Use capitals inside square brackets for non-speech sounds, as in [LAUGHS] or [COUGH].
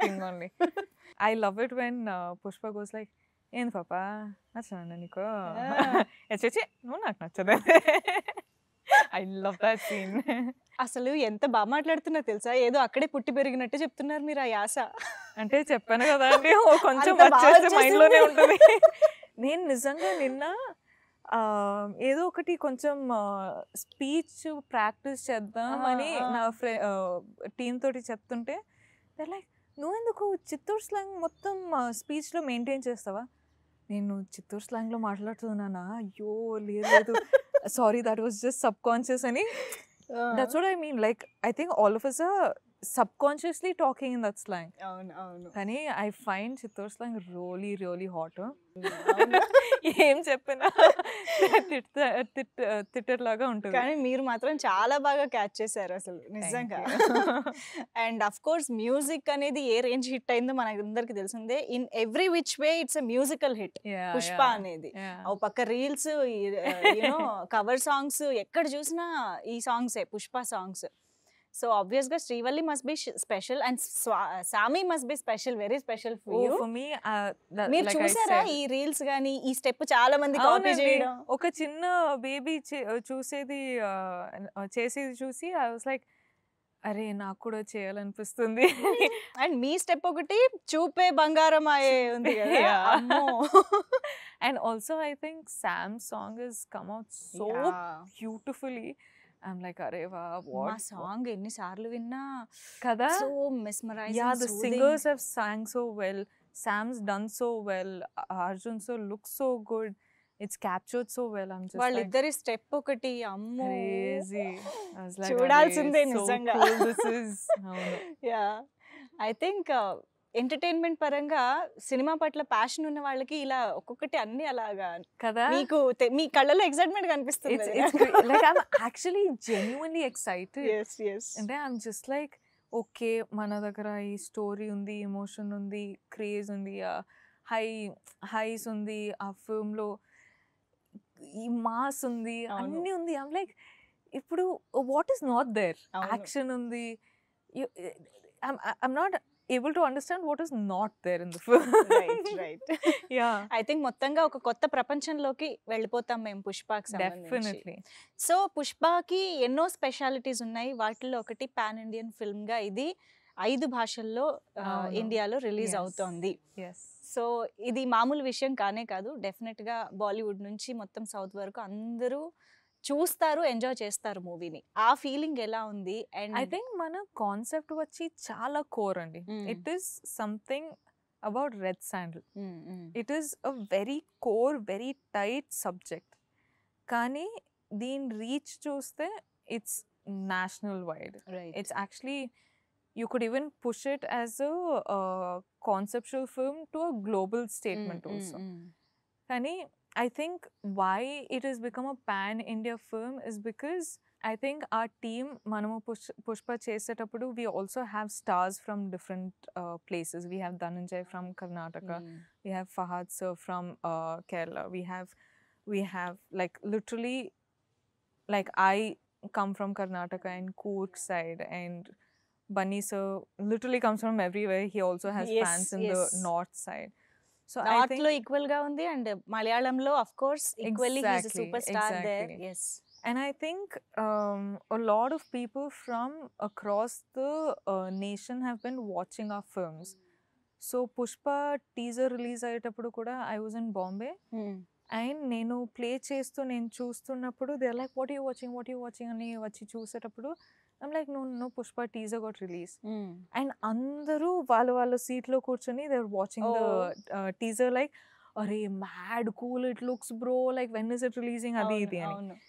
Thing only I love it when Pushpa goes like ఏంది పాపా నచ్చనండి నీకు చచ్చి [LAUGHS] నువ్వు నాకు నచ్చదే ఐ లవ్ దట్ సీన్ అసలు ఎంత బాగా మాట్లాడుతున్నా తెలుసా ఏదో అక్కడే పుట్టి పెరిగినట్టు చెప్తున్నారు మీరు ఆ యాస అంటే చెప్పాను కదా అండి [LAUGHS] కొంచెం వచ్చేసి మైండ్లోనే ఉంటుంది [LAUGHS] నేను నిజంగా నిన్న ఏదో ఒకటి కొంచెం స్పీచ్ ప్రాక్టీస్ చేద్దాం అని నా ఫ్రె టీమ్ తోటి చెప్తుంటే లైక్ నువ్వు ఎందుకు చిత్తూరు స్లాంగ్ మొత్తం స్పీచ్లో మెయింటైన్ చేస్తావా నేను చిత్తూరు స్లాంగ్లో మాట్లాడుతున్నానా అయ్యో లేదు sorry that was just subconscious అని that's what I mean like I think all of us subconsciously talking in that slang అవును అవును కానీ ఐ ఫైండ్ చిత్తూర్ స్లాంగ్ రోలీ రోలీ హాట్ ఏం చెప్పినా తిట్టర్ లాగా ఉంటుంది కానీ మీరు మాత్రం చాలా బాగా క్యాచ్ చేశారు అసలు నిజంగా అండ్ అఫ్ కోర్స్ మ్యూజిక్ అనేది ఏ రేంజ్ హిట్ అయిందో మన అందరికి తెలిసిందే in every which way it's musical hit Pushpa అనేది ఓ పక్క రీల్స్ కవర్ సాంగ్స్ ఎక్కడ చూసినా ఈ సాంగ్సే పుష్ప సాంగ్స్ సో ఆబ్వియస్గా Srivalli must be special and Saami must be special very special మీరు చూసారా ఈ రీల్స్ కానీ ఈ స్టెప్ చాలా మంది కాపీ చేయడం ఒక చిన్న బేబీ చూసేది చేసేది చూసి ఐ వాస్ లైక్ అరే నాకు కూడా చేయాలనిపిస్తుంది అండ్ మీ స్టెప్ ఒకటి చూపే బంగారం అయ్యే [LAUGHS] ఉంది and also I think Sam song is come out so beautifully I'm like అరే వా మా సాంగ్ ఎన్నిసార్లు విన్నా కదా so mesmerize yeah the singers have song so well Sam's done so well Arjun so look so good it's captured so well I'm just వాళ్ళిద్దరి step ఒకటి అమ్మో crazy చూడాల్సిందే నిజంగా this is yeah I think entertainment పరంగా సినిమా పట్ల ప్యాషన్ ఉన్న వాళ్ళకి ఇలా ఒక్కొక్కటి అన్ని అలాగా కదా మీకు మీ కళ్ళలో ఎక్సైట్మెంట్ కనిపిస్తుంది జెన్యున్లీ ఎక్సైటెడ్ అంటే ఐఎమ్ జస్ట్ లైక్ ఓకే మన దగ్గర ఈ స్టోరీ ఉంది ఎమోషన్ ఉంది క్రేజ్ ఉంది హై హైస్ ఉంది ఆ ఫిల్మ్లో ఈ మాస్ ఉంది అన్నీ ఉంది ఐమ్ లైక్ ఇప్పుడు what is not there action ఉంది I'm not able to understand what is not there in the right yeah I think మొత్తంగా ఒక కొత్త ప్రపంచంలోకి వెళ్ళిపోతాం మేము పుష్పకి డెఫినెట్లీ సో పుష్పాకి ఎన్నో స్పెషాలిటీస్ ఉన్నాయి వాటిలో ఒకటి పాన్ ఇండియన్ ఫిల్మ్ గా ఇది ఐదు భాషల్లో ఇండియాలో రిలీజ్ అవుతోంది సో ఇది మామూలు విషయం కానే కాదు డెఫినెట్గా బాలీవుడ్ నుంచి మొత్తం సౌత్ వరకు అందరూ చూస్తారు ఎంజాయ్ చేస్తారు మూవీని ఆ ఫీలింగ్ ఎలా ఉంది అండ్ ఐ థింక్ మన కాన్సెప్ట్ వచ్చి చాలా కోర్ అండి it is something about red sandal it is a very core very tight subject కానీ దీని రీచ్ చూస్తే it's national wide it's actually you could even push it as a film to a global statement also కానీ I think why it has become a pan India film is because I think our team, Manamo Push, Pushpa Chesetapadu, we also have stars from different uh, places. We have Dhananjay from Karnataka, mm. we have Fahad sir from uh, Kerala, we have, we have like literally, like I come from Karnataka and Kurk side and Bunny sir literally comes from everywhere. He also has yes, fans in yes. the north side. So ఆర్ట్లో equal గా ఉంది and మలయాళంలో of course equally super star there yes And I think um, a lot of people from across the uh, nation have been watching our films. So Pushpa teaser release అయ్యేటప్పుడు కూడా I was in Bombay. And నేను play చేస్తూ నేను చూస్తున్నప్పుడు they like what you watching what you watching అని వచ్చి చూసేటప్పుడు I'm like no no Pushpa teaser got release and అందరూ వాళ్ళ వాళ్ళ సీట్ లో కూర్చొని they are watching the teaser like అరే mad cool it looks bro like when is it releasing అది ఇది అని